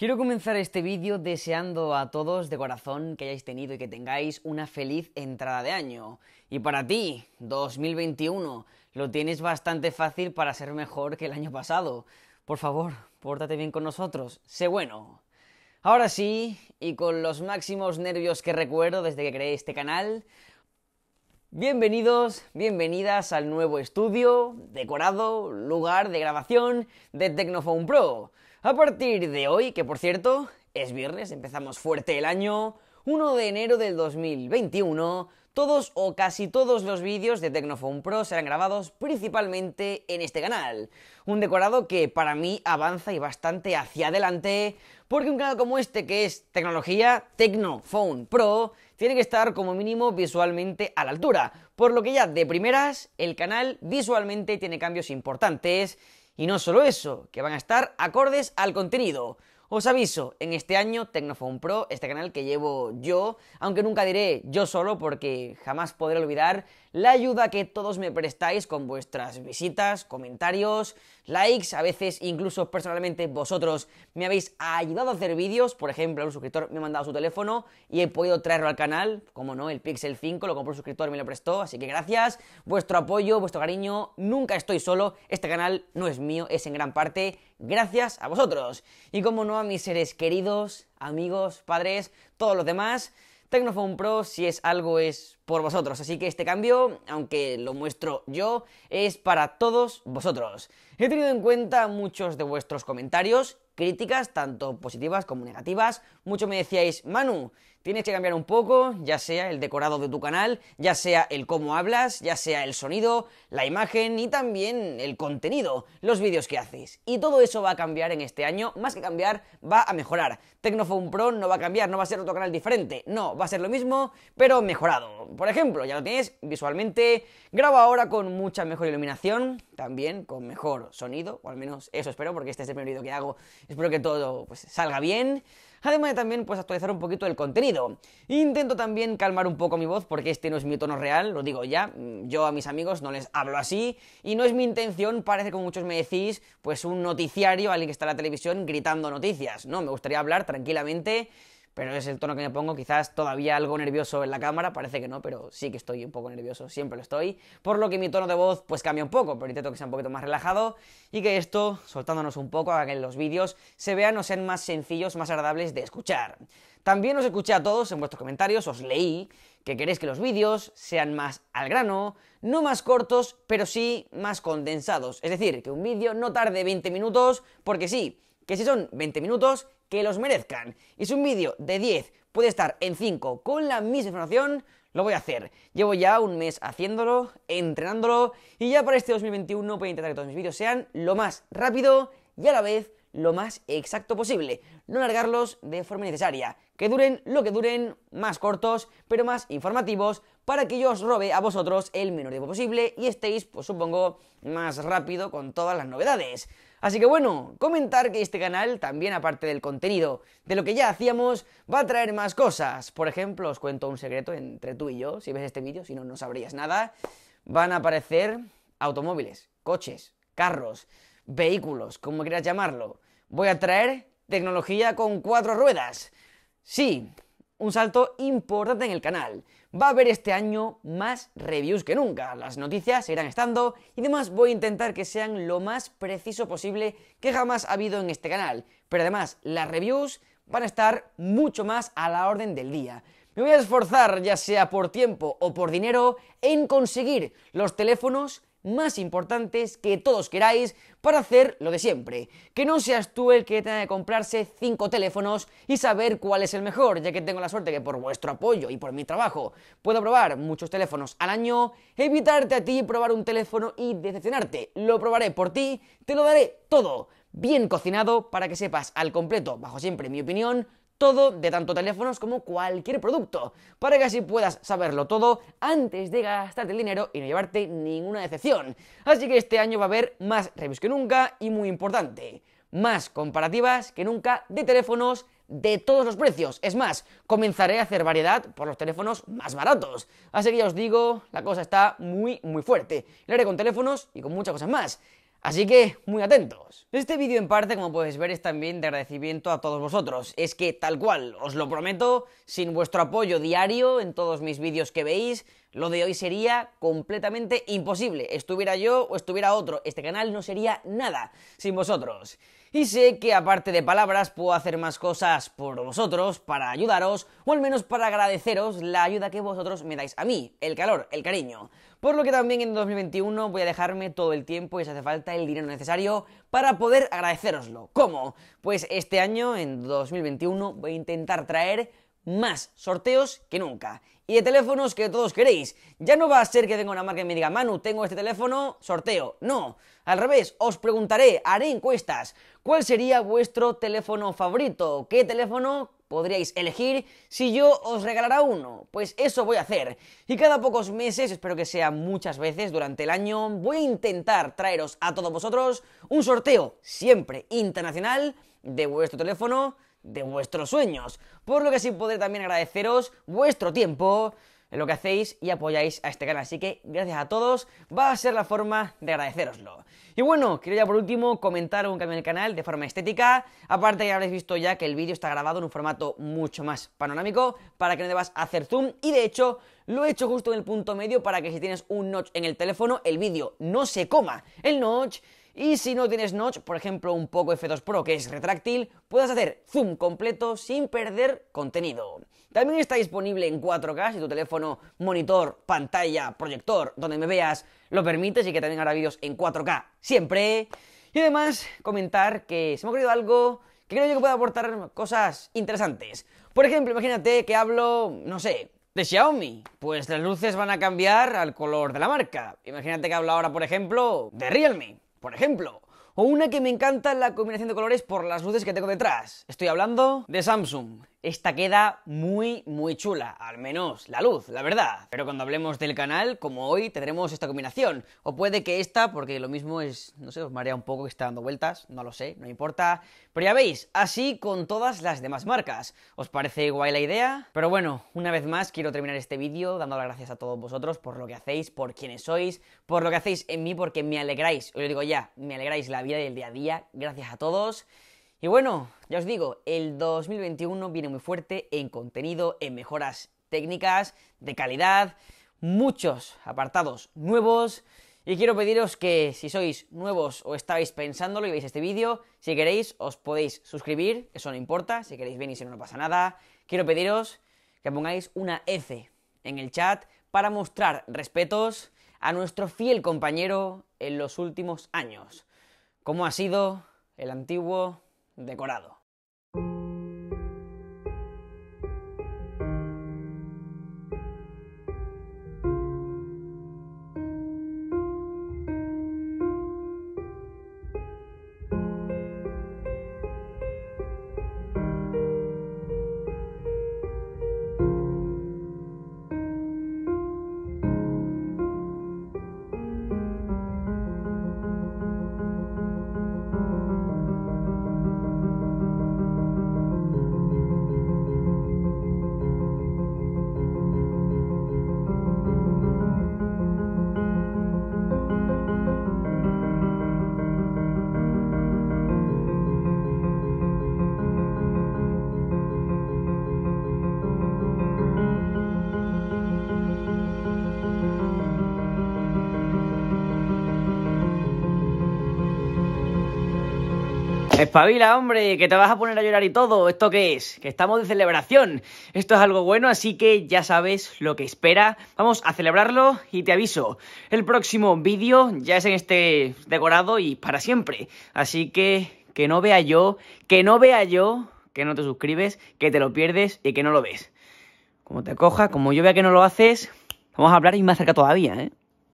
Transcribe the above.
Quiero comenzar este vídeo deseando a todos de corazón que hayáis tenido y que tengáis una feliz entrada de año. Y para ti, 2021, lo tienes bastante fácil para ser mejor que el año pasado. Por favor, pórtate bien con nosotros, sé bueno. Ahora sí, y con los máximos nervios que recuerdo desde que creé este canal, Bienvenidos, bienvenidas al nuevo estudio, decorado, lugar de grabación de Tecnophone Pro. A partir de hoy, que por cierto, es viernes, empezamos fuerte el año, 1 de enero del 2021, todos o casi todos los vídeos de Tecnophone Pro serán grabados principalmente en este canal. Un decorado que para mí avanza y bastante hacia adelante, porque un canal como este que es tecnología, Tecnophone Pro, tiene que estar como mínimo visualmente a la altura. Por lo que ya de primeras, el canal visualmente tiene cambios importantes y no solo eso, que van a estar acordes al contenido. Os aviso, en este año Tecnophone Pro, este canal que llevo yo, aunque nunca diré yo solo porque jamás podré olvidar la ayuda que todos me prestáis con vuestras visitas, comentarios, likes, a veces incluso personalmente vosotros me habéis ayudado a hacer vídeos, por ejemplo, un suscriptor me ha mandado su teléfono y he podido traerlo al canal, como no, el Pixel 5 lo compró un suscriptor y me lo prestó, así que gracias, vuestro apoyo, vuestro cariño, nunca estoy solo, este canal no es mío, es en gran parte gracias a vosotros. Y como no a mis seres queridos, amigos, padres, todos los demás, Tecnophone Pro, si es algo, es por vosotros. Así que este cambio, aunque lo muestro yo, es para todos vosotros. He tenido en cuenta muchos de vuestros comentarios, críticas, tanto positivas como negativas. Mucho me decíais, Manu, Tienes que cambiar un poco, ya sea el decorado de tu canal, ya sea el cómo hablas, ya sea el sonido, la imagen y también el contenido, los vídeos que haces. Y todo eso va a cambiar en este año, más que cambiar, va a mejorar. Tecnofone Pro no va a cambiar, no va a ser otro canal diferente, no, va a ser lo mismo, pero mejorado. Por ejemplo, ya lo tienes visualmente, Grabo ahora con mucha mejor iluminación, también con mejor sonido, o al menos eso espero, porque este es el primer vídeo que hago, espero que todo pues, salga bien además de también pues actualizar un poquito el contenido. Intento también calmar un poco mi voz porque este no es mi tono real, lo digo ya, yo a mis amigos no les hablo así y no es mi intención, parece como muchos me decís, pues un noticiario, alguien que está en la televisión gritando noticias, no, me gustaría hablar tranquilamente pero es el tono que me pongo, quizás todavía algo nervioso en la cámara, parece que no, pero sí que estoy un poco nervioso, siempre lo estoy, por lo que mi tono de voz pues cambia un poco, pero intento que sea un poquito más relajado y que esto, soltándonos un poco, haga que los vídeos se vean o sean más sencillos, más agradables de escuchar. También os escuché a todos en vuestros comentarios, os leí que queréis que los vídeos sean más al grano, no más cortos, pero sí más condensados. Es decir, que un vídeo no tarde 20 minutos, porque sí, que si son 20 minutos, que los merezcan. Y si un vídeo de 10 puede estar en 5 con la misma información, lo voy a hacer. Llevo ya un mes haciéndolo, entrenándolo, y ya para este 2021 voy a intentar que todos mis vídeos sean lo más rápido y a la vez lo más exacto posible. No alargarlos de forma necesaria. Que duren lo que duren, más cortos, pero más informativos, para que yo os robe a vosotros el menor tiempo posible y estéis, pues supongo, más rápido con todas las novedades. Así que bueno, comentar que este canal también aparte del contenido de lo que ya hacíamos, va a traer más cosas. Por ejemplo, os cuento un secreto entre tú y yo, si ves este vídeo, si no, no sabrías nada. Van a aparecer automóviles, coches, carros, vehículos, como quieras llamarlo. Voy a traer tecnología con cuatro ruedas. Sí, un salto importante en el canal. Va a haber este año más reviews que nunca. Las noticias irán estando y además voy a intentar que sean lo más preciso posible que jamás ha habido en este canal. Pero además, las reviews van a estar mucho más a la orden del día. Me voy a esforzar, ya sea por tiempo o por dinero, en conseguir los teléfonos más importantes que todos queráis para hacer lo de siempre. Que no seas tú el que tenga que comprarse cinco teléfonos y saber cuál es el mejor, ya que tengo la suerte que por vuestro apoyo y por mi trabajo puedo probar muchos teléfonos al año, evitarte a ti probar un teléfono y decepcionarte. Lo probaré por ti, te lo daré todo, bien cocinado para que sepas al completo, bajo siempre mi opinión, todo de tanto teléfonos como cualquier producto, para que así puedas saberlo todo antes de gastarte el dinero y no llevarte ninguna decepción. Así que este año va a haber más reviews que nunca y muy importante, más comparativas que nunca de teléfonos de todos los precios. Es más, comenzaré a hacer variedad por los teléfonos más baratos. Así que ya os digo, la cosa está muy, muy fuerte. Lo haré con teléfonos y con muchas cosas más. Así que, muy atentos. Este vídeo en parte, como podéis ver, es también de agradecimiento a todos vosotros. Es que, tal cual, os lo prometo, sin vuestro apoyo diario en todos mis vídeos que veis, lo de hoy sería completamente imposible. Estuviera yo o estuviera otro, este canal no sería nada sin vosotros. Y sé que aparte de palabras puedo hacer más cosas por vosotros, para ayudaros, o al menos para agradeceros la ayuda que vosotros me dais a mí, el calor, el cariño. Por lo que también en 2021 voy a dejarme todo el tiempo y si hace falta el dinero necesario para poder agradeceroslo. ¿Cómo? Pues este año, en 2021, voy a intentar traer más sorteos que nunca. Y de teléfonos que todos queréis. Ya no va a ser que tenga una marca y me diga, Manu, tengo este teléfono, sorteo. No, al revés, os preguntaré, haré encuestas. ¿Cuál sería vuestro teléfono favorito? ¿Qué teléfono podríais elegir si yo os regalara uno. Pues eso voy a hacer. Y cada pocos meses, espero que sea muchas veces durante el año, voy a intentar traeros a todos vosotros un sorteo siempre internacional de vuestro teléfono de vuestros sueños. Por lo que sí podré también agradeceros vuestro tiempo en lo que hacéis y apoyáis a este canal. Así que gracias a todos, va a ser la forma de agradeceroslo. Y bueno, quiero ya por último comentar un cambio en el canal de forma estética. Aparte ya habréis visto ya que el vídeo está grabado en un formato mucho más panorámico para que no debas hacer zoom y de hecho lo he hecho justo en el punto medio para que si tienes un notch en el teléfono el vídeo no se coma el notch y si no tienes notch, por ejemplo un Poco F2 Pro que es retráctil, puedes hacer zoom completo sin perder contenido. También está disponible en 4K si tu teléfono, monitor, pantalla, proyector, donde me veas, lo permite, y que también hará vídeos en 4K siempre. Y además comentar que se me ha ocurrido algo que creo yo que puede aportar cosas interesantes. Por ejemplo, imagínate que hablo, no sé, de Xiaomi. Pues las luces van a cambiar al color de la marca. Imagínate que hablo ahora, por ejemplo, de Realme por ejemplo. O una que me encanta la combinación de colores por las luces que tengo detrás. Estoy hablando de Samsung esta queda muy, muy chula, al menos la luz, la verdad. Pero cuando hablemos del canal, como hoy, tendremos esta combinación. O puede que esta, porque lo mismo es, no sé, os marea un poco que está dando vueltas, no lo sé, no importa. Pero ya veis, así con todas las demás marcas. ¿Os parece guay la idea? Pero bueno, una vez más quiero terminar este vídeo dando las gracias a todos vosotros por lo que hacéis, por quienes sois, por lo que hacéis en mí, porque me alegráis, os lo digo ya, me alegráis la vida y el día a día. Gracias a todos. Y bueno, ya os digo, el 2021 viene muy fuerte en contenido, en mejoras técnicas, de calidad, muchos apartados nuevos. Y quiero pediros que si sois nuevos o estáis pensándolo y veis este vídeo, si queréis os podéis suscribir, eso no importa, si queréis venir si no, no pasa nada. Quiero pediros que pongáis una F en el chat para mostrar respetos a nuestro fiel compañero en los últimos años, como ha sido el antiguo decorado. Espabila, hombre, que te vas a poner a llorar y todo. ¿Esto qué es? Que estamos de celebración. Esto es algo bueno, así que ya sabes lo que espera. Vamos a celebrarlo y te aviso. El próximo vídeo ya es en este decorado y para siempre. Así que que no vea yo, que no vea yo, que no te suscribes, que te lo pierdes y que no lo ves. Como te coja, como yo vea que no lo haces, vamos a hablar y más cerca todavía, ¿eh?